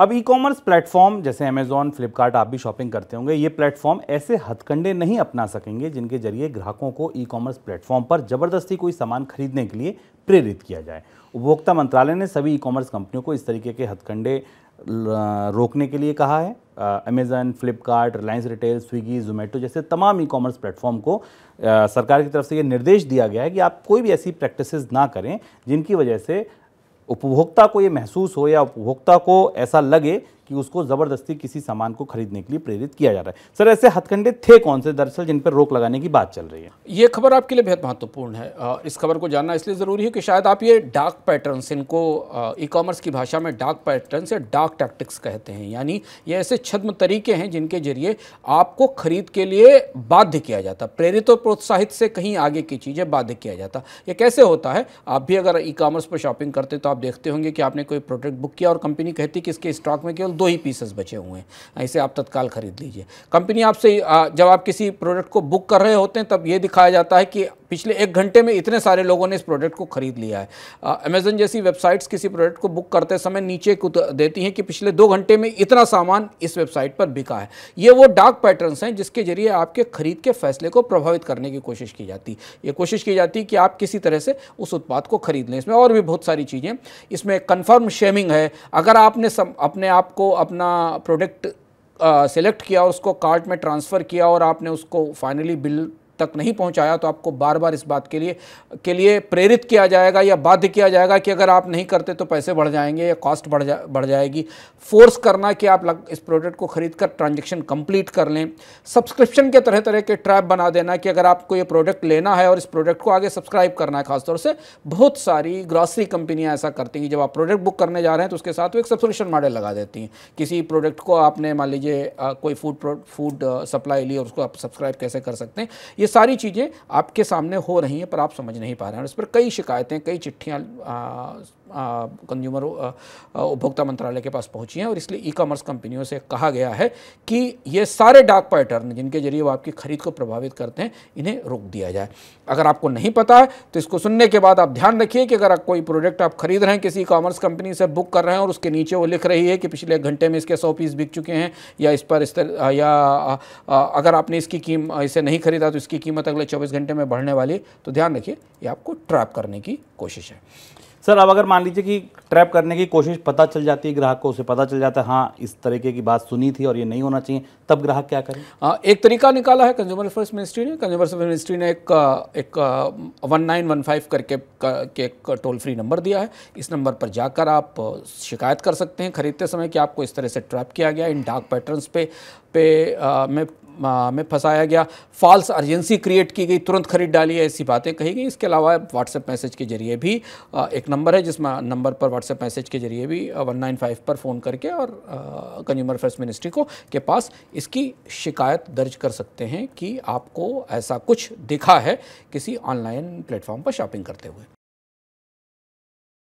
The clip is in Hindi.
अब ई कॉमर्स प्लेटफॉर्म जैसे अमेजॉन फ्लिपकार्ट आप भी शॉपिंग करते होंगे ये प्लेटफॉर्म ऐसे हथकंडे नहीं अपना सकेंगे जिनके जरिए ग्राहकों को ई कॉमर्स प्लेटफॉर्म पर ज़बरदस्ती कोई सामान खरीदने के लिए प्रेरित किया जाए उपभोक्ता मंत्रालय ने सभी ई कॉमर्स कंपनियों को इस तरीके के हथकंडे रोकने के लिए कहा है अमेज़न फ्लिपकार्ट रिलायंस रिटेल स्विगी जोमेटो जैसे तमाम ई कॉमर्स प्लेटफॉर्म को आ, सरकार की तरफ से ये निर्देश दिया गया है कि आप कोई भी ऐसी प्रैक्टिसेस ना करें जिनकी वजह से उपभोक्ता को ये महसूस हो या उपभोक्ता को ऐसा लगे कि उसको ज़बरदस्ती किसी सामान को खरीदने के लिए प्रेरित किया जा रहा है सर ऐसे हथकंडे थे कौन से दरअसल जिन पर रोक लगाने की बात चल रही है ये खबर आपके लिए बेहद महत्वपूर्ण है इस खबर को जानना इसलिए ज़रूरी है कि शायद आप ये डार्क पैटर्न इनको ई कॉमर्स की भाषा में डार्क पैटर्न या डार्क टैक्टिक्स कहते हैं यानी ये ऐसे छद्म तरीके हैं जिनके जरिए आपको खरीद के लिए बाध्य किया जाता प्रेरित और प्रोत्साहित से कहीं आगे की चीज़ें बाध्य किया जाता ये कैसे होता है आप भी अगर ई कॉमर्स पर शॉपिंग करते तो आप देखते होंगे कि आपने कोई प्रोडक्ट बुक किया और कंपनी कहती कि इसके स्टॉक में केवल दो ही पीसेस बचे हुए हैं इसे आप तत्काल खरीद लीजिए कंपनी आपसे जब आप किसी प्रोडक्ट को बुक कर रहे होते हैं तब ये दिखाया जाता है कि पिछले एक घंटे में इतने सारे लोगों ने इस प्रोडक्ट को खरीद लिया है अमेजन जैसी वेबसाइट्स किसी प्रोडक्ट को बुक करते समय नीचे देती हैं कि पिछले दो घंटे में इतना सामान इस वेबसाइट पर बिका है ये वो डार्क पैटर्न्स हैं जिसके जरिए आपके खरीद के फैसले को प्रभावित करने की कोशिश की जाती ये कोशिश की जाती है कि आप किसी तरह से उस उत्पाद को खरीद लें इसमें और भी बहुत सारी चीज़ें इसमें कन्फर्म शेमिंग है अगर आपने सम, अपने आप को अपना प्रोडक्ट सेलेक्ट किया और उसको कार्ट में ट्रांसफ़र किया और आपने उसको फाइनली बिल तक नहीं पहुंचाया तो आपको बार बार इस बात के लिए के लिए प्रेरित किया जाएगा या बाध्य किया जाएगा कि अगर आप नहीं करते तो पैसे बढ़ जाएंगे या कॉस्ट बढ़ जा बढ़ जाएगी फोर्स करना कि आप लग, इस प्रोडक्ट को खरीद कर ट्रांजेक्शन कंप्लीट कर लें सब्सक्रिप्शन के तरह तरह के ट्रैप बना देना कि अगर आपको ये प्रोडक्ट लेना है और इस प्रोडक्ट को आगे सब्सक्राइब करना है खासतौर से बहुत सारी ग्रॉसरी कंपनियाँ ऐसा करती हैं जब आप प्रोडक्ट बुक करने जा रहे हैं तो उसके साथ वो एक सब्सक्रिप्शन मॉडल लगा देती हैं किसी प्रोडक्ट को आपने मान लीजिए कोई फूड फूड सप्लाई ली और उसको आप सब्सक्राइब कैसे कर सकते हैं ये ये सारी चीज़ें आपके सामने हो रही हैं पर आप समझ नहीं पा रहे हैं और इस पर कई शिकायतें कई चिट्ठियाँ कंज्यूमर उपभोक्ता मंत्रालय के पास पहुंची हैं और इसलिए ई कॉमर्स कंपनियों से कहा गया है कि ये सारे डार्क पैटर्न जिनके जरिए वो आपकी खरीद को प्रभावित करते हैं इन्हें रोक दिया जाए अगर आपको नहीं पता है तो इसको सुनने के बाद आप ध्यान रखिए कि अगर कोई प्रोडक्ट आप खरीद रहे हैं किसी ई कॉमर्स कंपनी से बुक कर रहे हैं और उसके नीचे वो लिख रही है कि पिछले घंटे में इसके सौ पीस बिक चुके हैं या इस पर इस तरह या अगर आपने इसकी कीम इसे नहीं खरीदा तो इसकी कीमत अगले चौबीस घंटे में बढ़ने वाली तो ध्यान रखिए ये आपको ट्रैप करने की कोशिश है सर अब अगर मान लीजिए कि ट्रैप करने की कोशिश पता चल जाती है ग्राहक को उसे पता चल जाता है हाँ इस तरीके की बात सुनी थी और ये नहीं होना चाहिए तब ग्राहक क्या करें आ, हाँ, एक तरीका निकाला है कंज्यूमर अफेयर्स मिनिस्ट्री ने कंज्यूमर अफेयर्स मिनिस्ट्री ने एक एक वन नाइन वन फाइव करके के एक टोल फ्री नंबर दिया है इस नंबर पर जाकर आप शिकायत कर सकते हैं खरीदते समय कि आपको इस तरह से ट्रैप किया गया इन डार्क पैटर्न्स पे पे आ, में में फंसाया गया फॉल्स अर्जेंसी क्रिएट की गई तुरंत खरीद डाली है ऐसी बातें कही गई इसके अलावा व्हाट्सएप मैसेज के जरिए भी एक नंबर है जिस नंबर पर व्हाट्सएप मैसेज के जरिए भी वन नाइन फाइव पर फ़ोन करके और कंज्यूमर अफेयर्स मिनिस्ट्री को के पास इसकी शिकायत दर्ज कर सकते हैं कि आपको ऐसा कुछ दिखा है किसी ऑनलाइन प्लेटफॉर्म पर शॉपिंग करते हुए